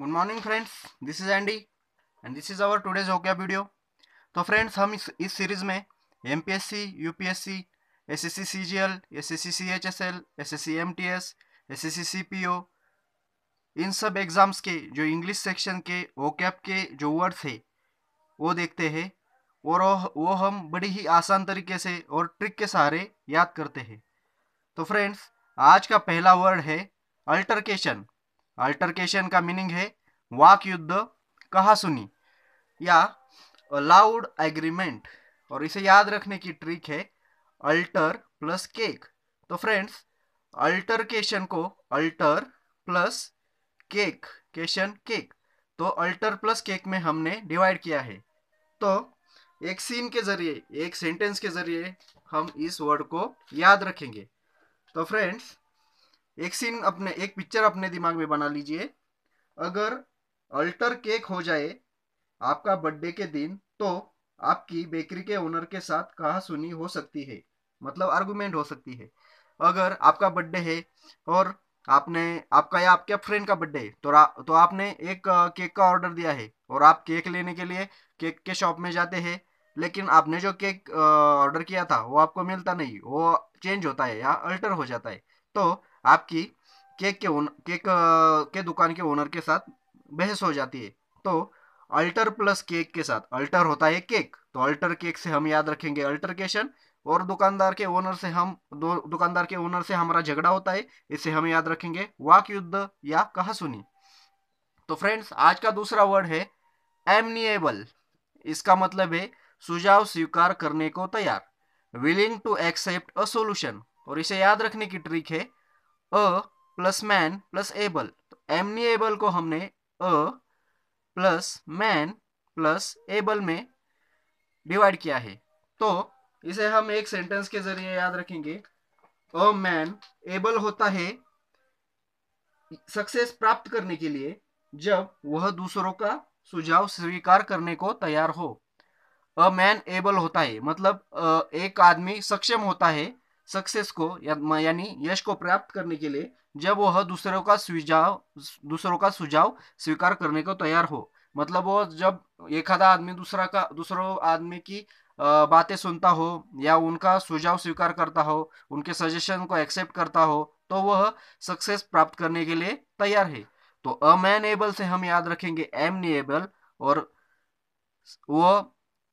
good morning friends this is Andy and this is our today's हो गया video तो friends हम इस इस सीरीज में M P S C U P S C S S C C G L S S C C H S L S S C M T S S S C C P O इन सब exams के जो English section के ओ cap के जो words है वो देखते हैं और वो हम बड़ी ही आसान तरीके से और ट्रिक के सहारे याद करते हैं तो फ्रेंड्स आज का पहला वर्ड है अल्टरकेशन अल्टरकेशन का मीनिंग है वाक युद्ध कहा सुनी या अलाउड एग्रीमेंट और इसे याद रखने की ट्रिक है अल्टर प्लस केक तो फ्रेंड्स अल्टरकेशन को alter plus cake cation cake तो अल्टर प्लस केक में हमने डिवाइड किया है तो एक सीन के जरिए एक सेंटेंस के जरिए हम इस वर्ड को याद रखेंगे तो फ्रेंड्स एक सीन अपने एक पिक्चर अपने दिमाग में बना लीजिए अगर अल्टर केक हो जाए आपका बर्थडे के दिन तो आपकी बेकरी के ओनर के साथ कहा सुनी हो सकती है मतलब आर्गूमेंट हो सकती है अगर आपका बर्थडे है और आपने आपका या आपके फ्रेंड का बर्थडे है तो तो आपने एक केक का ऑर्डर दिया है और आप केक लेने के लिए केक के शॉप में जाते हैं लेकिन आपने जो केक ऑर्डर किया था वो आपको मिलता नहीं वो चेंज होता है या अल्टर हो जाता है तो आपकी केक के ओन केक के दुकान के ओनर के साथ बहस हो जाती है तो अल्टर प्लस केक के साथ अल्टर होता है केक तो अल्टर केक से हम याद रखेंगे अल्टरकेशन और दुकानदार के ओनर से हम दो दुकानदार के ओनर से हमारा झगड़ा होता है इसे हम याद रखेंगे वाक युद्ध या कहा सुनी तो फ्रेंड्स आज का दूसरा वर्ड है एमनिएबल इसका मतलब है सुझाव स्वीकार करने को तैयार willing to accept a solution और इसे याद रखने की ट्रिक है a plus man plus able तो एमनी एबल को हमने a plus man plus able में डिवाइड किया है तो इसे हम एक सेंटेंस के जरिए याद रखेंगे अ मैन एबल होता है सक्सेस प्राप्त करने के लिए जब वह दूसरों का सुझाव स्वीकार करने को तैयार हो अ मैन एबल होता है मतलब एक आदमी सक्षम होता है सक्सेस को यानी यश को प्राप्त करने के लिए जब वह दूसरों का सुझाव दूसरों का सुझाव स्वीकार करने को तैयार हो मतलब वो जब एक आधा आदमी दूसरा का दूसरों आदमी की बातें सुनता हो या उनका सुझाव स्वीकार करता हो उनके सजेशन को एक्सेप्ट करता हो तो वह सक्सेस प्राप्त करने के लिए तैयार है तो अमैनेबल से हम याद रखेंगे एमनेबल और वो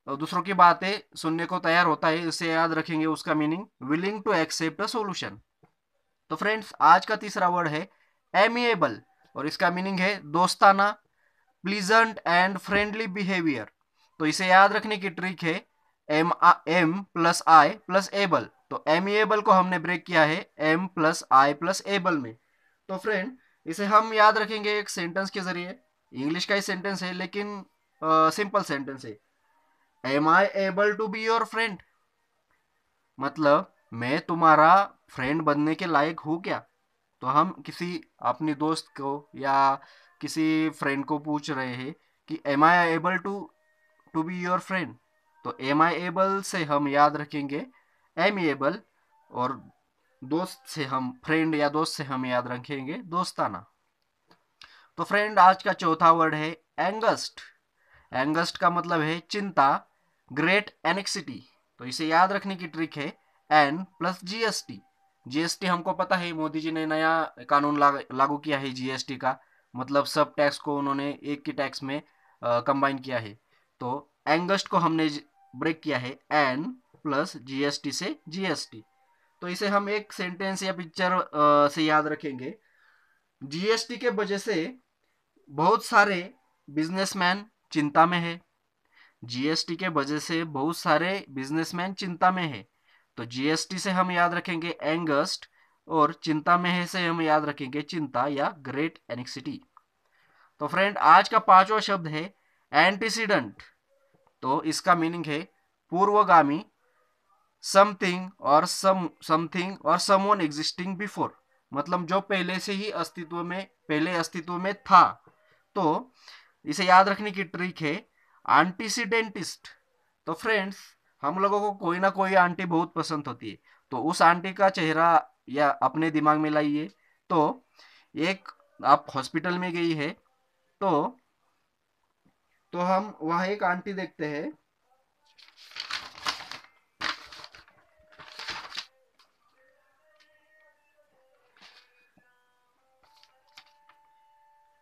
तो दूसरों की बातें सुनने को तैयार होता है इसे याद रखेंगे उसका meaning willing to accept solution तो फ्रेंड्स आज का तीसरा वर्ड है एमिएबल और इसका मीनिंग है दोस्ताना प्लीजेंट एंड फ्रेंडली बिहेवियर तो इसे याद रखने की ट्रिक है M M plus I plus able तो एमिएबल को हमने ब्रेक किया है M plus I plus able में तो फ्रेंड इसे हम याद रखेंगे एक सेंटेंस के जरिए इंग्लिश का ही सेंटेंस है लेकिन सिंपल सेंटेंस है am I able to be your friend मतलब मैं तुम्हारा फ्रेंड बनने के लायक हूँ क्या तो हम किसी अपने दोस्त को या किसी फ्रेंड को पूछ रहे हैं कि am I able to to be your friend तो एम आई एबल से हम याद रखेंगे एम एबल और दोस्त से हम फ्रेंड या दोस्त से हम याद रखेंगे दोस्ताना तो फ्रेंड आज का चौथा वर्ड है एंगस्ट एंगस्ट का मतलब है चिंता ग्रेट एनेक्सिटी तो इसे याद रखने की ट्रिक है एन प्लस जीएसटी जीएसटी हमको पता है मोदी जी ने नया कानून लागू किया है जीएसटी का मतलब सब टैक्स को उन्होंने एक ही टैक्स में कंबाइन किया है तो एंगस्ट को हमने ब्रेक किया है एन प्लस जीएसटी से जीएसटी तो इसे हम एक सेंटेंस या पिक्चर से याद रखेंगे जीएसटी के वजह से बहुत सारे बिजनेसमैन चिंता में है जीएसटी के वजह से बहुत सारे बिजनेसमैन चिंता में है तो जीएसटी से हम याद रखेंगे एंगस्ट और चिंता में है से हम याद रखेंगे चिंता या ग्रेट एनिक्सिटी तो फ्रेंड आज का पांचवा शब्द है एंटीसीडेंट तो इसका मीनिंग है पूर्वगामी समथिंग और सम समथिंग और समवन एग्जिस्टिंग बिफोर मतलब जो पहले से ही अस्तित्व में पहले अस्तित्व में था तो इसे याद रखने की ट्रिक है एंटीसीडेंटिस्ट तो फ्रेंड्स हम लोगों को कोई ना कोई आंटी बहुत पसंद होती है तो उस आंटी का चेहरा या अपने दिमाग में लाइए तो एक आप हॉस्पिटल में गई है तो तो हम वहां एक आंटी देखते हैं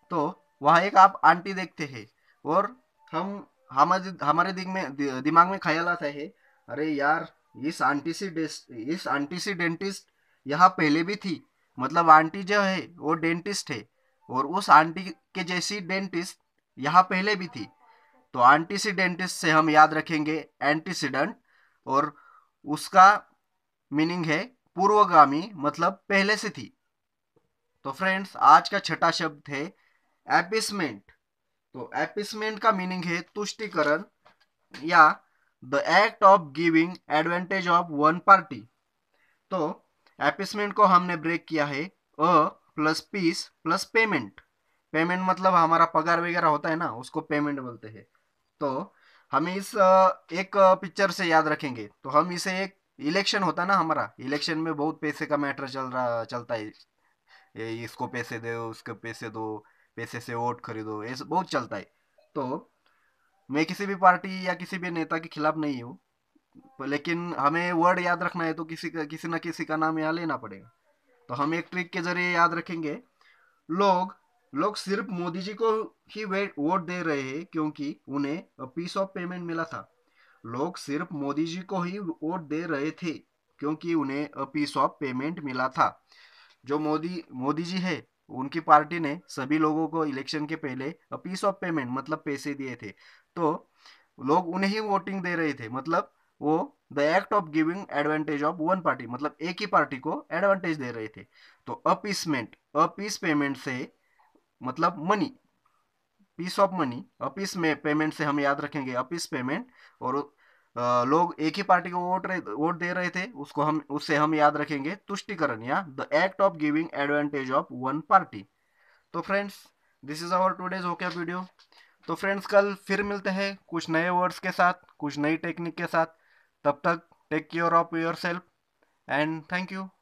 तो वहां एक आप आंटी देखते हैं और हम हमारे हमारे दिग में दि, दिमाग में ख्याल आता है अरे यार इस आंटी सी इस आंटी सी डेंटिस्ट यहाँ पहले भी थी मतलब आंटी जो है वो डेंटिस्ट है और उस आंटी के जैसी डेंटिस्ट यहाँ पहले भी थी तो आंटी सी डेंटिस्ट से हम याद रखेंगे एंटीसीडेंट और उसका मीनिंग है पूर्वगामी मतलब पहले से थी तो फ्रेंड्स आज का छठा शब्द है एपिसमेंट तो एपिसमेंट का मीनिंग है तुष्टिकरण या the act of giving advantage of one party तो एपिसमेंट को हमने ब्रेक किया है a plus peace plus payment payment मतलब हमारा पगार वगैरह होता है ना उसको पेमेंट बोलते हैं तो हम इस एक पिक्चर से याद रखेंगे तो हम इसे एक इलेक्शन होता ना हमारा इलेक्शन में बहुत पैसे का मैटर चल रहा चलता है इसको पैसे दो उसको पैसे दो पैसे से वोट खरीदो ये बहुत चलता है तो मैं किसी भी पार्टी या किसी भी नेता के खिलाफ नहीं हूँ लेकिन हमें वर्ड याद रखना है तो किसी का किसी ना किसी का नाम यहाँ लेना पड़ेगा तो हम एक ट्रिक के जरिए याद रखेंगे लोग लोग सिर्फ मोदी जी को ही वोट दे रहे हैं क्योंकि उन्हें पीस ऑफ पेमेंट मिला था लोग सिर्फ मोदी जी को ही वोट दे रहे थे क्योंकि उन्हें पीस ऑफ पेमेंट मिला था जो मोदी मोदी जी है उनकी पार्टी ने सभी लोगों को इलेक्शन के पहले पीस ऑफ पेमेंट मतलब पैसे दिए थे तो लोग उन्हें ही वोटिंग दे रहे थे मतलब वो the act of giving advantage of one party मतलब एक ही पार्टी को एडवांटेज दे रहे थे तो अपीसमेंट अपीस पेमेंट से मतलब money peace of money appease payment से हम याद रखेंगे अपीस पेमेंट और लोग एक ही पार्टी को वोट वोट दे रहे थे उसको हम उससे हम याद रखेंगे तुष्टिकरण या the act of giving advantage of one party तो friends this is our today's okay video तो फ्रेंड्स कल फिर मिलते हैं कुछ नए वर्ड्स के साथ कुछ नई टेक्निक के साथ तब तक take care of yourself and thank you